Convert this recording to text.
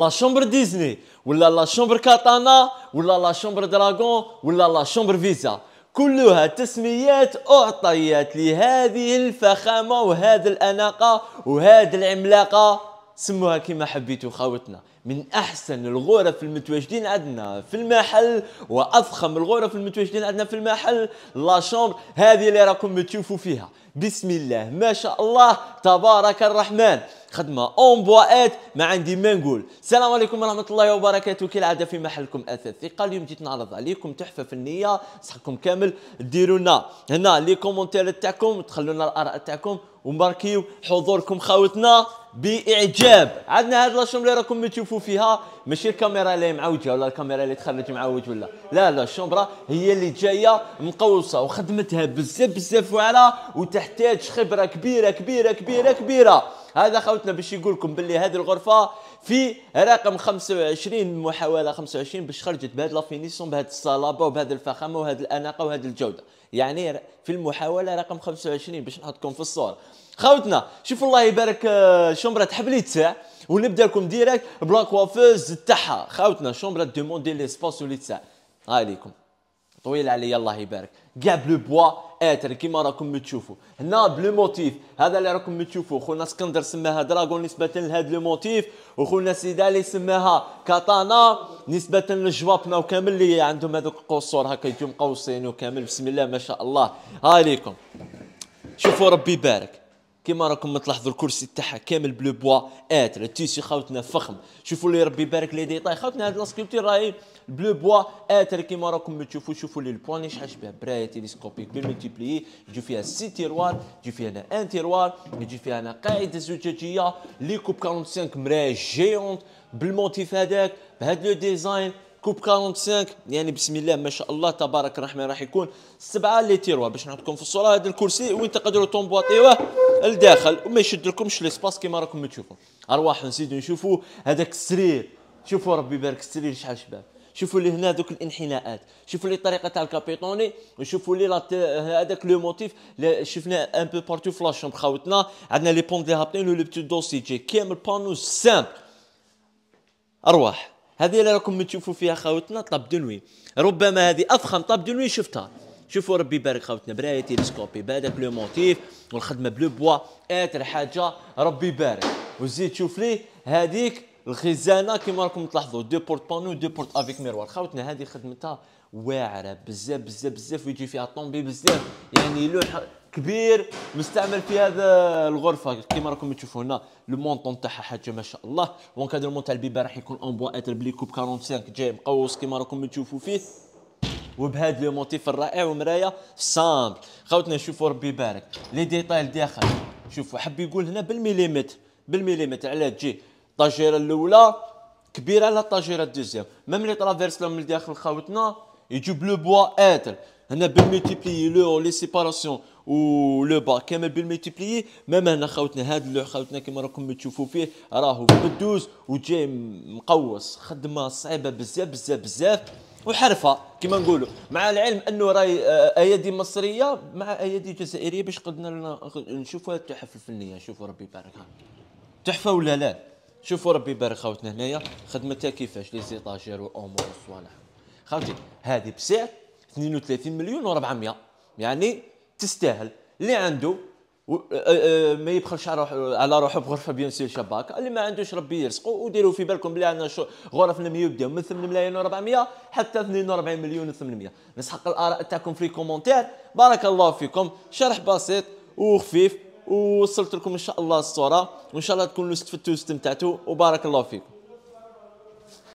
لا شومبر ديزني ولا لا شومبر كاتانا ولا لا شومبر دراغون ولا لا شومبر فيزا كلها تسميات اعطيت لهذه الفخامه وهذه الاناقه وهذه العملاقه سموها كما حبيتوا خاوتنا من احسن الغرف المتواجدين عندنا في المحل وافخم الغرف المتواجدين عندنا في المحل لا شومبر هذه اللي راكم تشوفوا فيها بسم الله ما شاء الله تبارك الرحمن خدمه اون بوات ما عندي ما نقول السلام عليكم ورحمه الله وبركاته كالعاده في محلكم اثاث ثقه اليوم جيت نعرض عليكم تحفه فنيه صحكم كامل ديروا لنا هنا لي كومونتير تاعكم تخلوا لنا الاراء تاعكم ومباركيو حضوركم خاوتنا باعجاب عندنا هاد لاشوم اللي راكم تشوفوا فيها ماشي الكاميرا اللي معوجه ولا الكاميرا اللي تخرج معوج ولا لا لا الشومبرا هي اللي جايه مقوصه وخدمتها بزاف بزاف وعلى وتحتاج خبره كبيره كبيره كبيره كبيره هذا خوتنا باش يقول لكم باللي هذه الغرفه في رقم 25 محاوله 25 باش خرجت بهذا لافينيسيون بهذا الصلابه وبهذا الفخامه وهذا الاناقه وهذا الجوده يعني في المحاوله رقم 25 باش نحطكم في الصوره خوتنا شوفوا الله يبارك آه، شمره حبلي تساع ونبدا لكم ديريكت بلا كوافيز تاعها خوتنا شمره دوموندي لي ولي تساع عليكم طويل علي الله يبارك كاع بلو بوا اتر كيما راكم تشوفوا هنا بلو موتيف هذا اللي راكم تشوفوا خونا اسكندر سماها دراغون نسبه لهذا لو موتيف وخونا سيدالي سماها كاتانا نسبه للجوابنا وكامل اللي عندهم هذوك القصور هكا يجيو مقوسين وكامل بسم الله ما شاء الله ها عليكم شوفوا ربي يبارك كيما راكم تلاحظوا الكرسي تاعها كامل بلو بوا اتر التيسي خاوتنا فخم شوفوا لي ربي يبارك لي ديطاي خاوتنا هاد لاسكولبتير راهي بلو بوا اتر كيما راكم تشوفوا شوفوا لي البواني شحال شبه برايه تيليسكوبيك بالملتيبلي يجي فيها سي تيروار يجي فيها هنا ان تيروار يجي فيها هنا قاعده زجاجيه لي كوب 45 مرايه جيونت بالموتيف هذاك بهذا لو ديزاين كوب 45 يعني بسم الله ما شاء الله تبارك الرحمن راح يكون سبعه لي تيروا باش نحطكم في الصوره هذا الكرسي وين تقدروا تومبواطيوه لداخل وما يشد لكمش ليسباس كيما راكم تشوفوا ارواح نزيدوا نشوفوا هذاك السرير شوفوا ربي يبارك السرير شحال شباب شوفوا لي هنا ذوك الانحناءات شوفوا لي الطريقه تاع الكابيتوني وشوفوا لي هذاك لو موتيف شفنا ان بو بارتو في لاشوم خاوتنا عندنا لي بون دي هابطين ولي بتو دوسي جي كامل بانو سامبل ارواح هذه اللي راكم تشوفوا فيها خاوتنا طب دنوي ربما هذه أضخم دو دنوي شفتها شوفوا ربي يبارك خاوتنا براية تيليسكوبي بهذاك لو موتيف والخدمة بلو بوا آتر حاجة ربي يبارك وزيد شوف لي هذيك الخزانه كما راكم تلاحظوا دو بورت بانو دو بورت افيك ميروار خاوتنا هذه خدمتها واعره بزاف بزاف بزاف ويجي فيها طومبي بزاف يعني لوح كبير مستعمل في هذا الغرفه كما راكم تشوفوا هنا لو مونطون تاعها حاجه ما شاء الله وانكادرمون تاع البيبان راح يكون اون بوا اتر بلي كوب 45 جاي مقوس كما راكم تشوفوا فيه وبهذا لو موتيف الرائع ومرايه سامبل خاوتنا شوفوا ربي يبارك لي ديتايل داخل شوفوا حب يقول هنا بالمليمتر بالمليمتر على تجي الطاجيره الاولى كبيره على الطاجيره الدوزيام ميم لي ترافيرس لهم داخل خاوتنا يجيب لو بوا اتر هنا بالميتيبلي لو لي سيباراسيون و لو با كامل بالميتيبلي ميم هنا خاوتنا هاد اللوح خاوتنا كيما راكم تشوفوا فيه راهو بدوز وجاي مقوص خدمه صعيبه بزاف بزاف بزاف وحرفه كما نقولوا مع العلم انه راي آه، ايادي مصريه مع ايادي جزائريه باش قدرنا نشوفوا التحف الفنيه نشوفوا ربي يبارك تحفه ولا لا شوفوا ربي يبارك خاوتنا هنايا خدمتها كيفاش لي زيطاجير والامور والصوالح خاوتي هذه بسعر 32 مليون و400 يعني تستاهل اللي عنده ما يبخلش على روحه على روحه بغرفه بيان سي شباكه اللي ما عندوش ربي يرزقه وديروا في بالكم بلي عندنا غرف لم يبدا من 8 ملايين و400 حتى 42 مليون و800 نسحق الاراء تاعكم في الكومنتير بارك الله فيكم شرح بسيط وخفيف ووصلت لكم ان شاء الله الصوره وان شاء الله تكونوا استفدتوا واستمتعتوا وبارك الله فيكم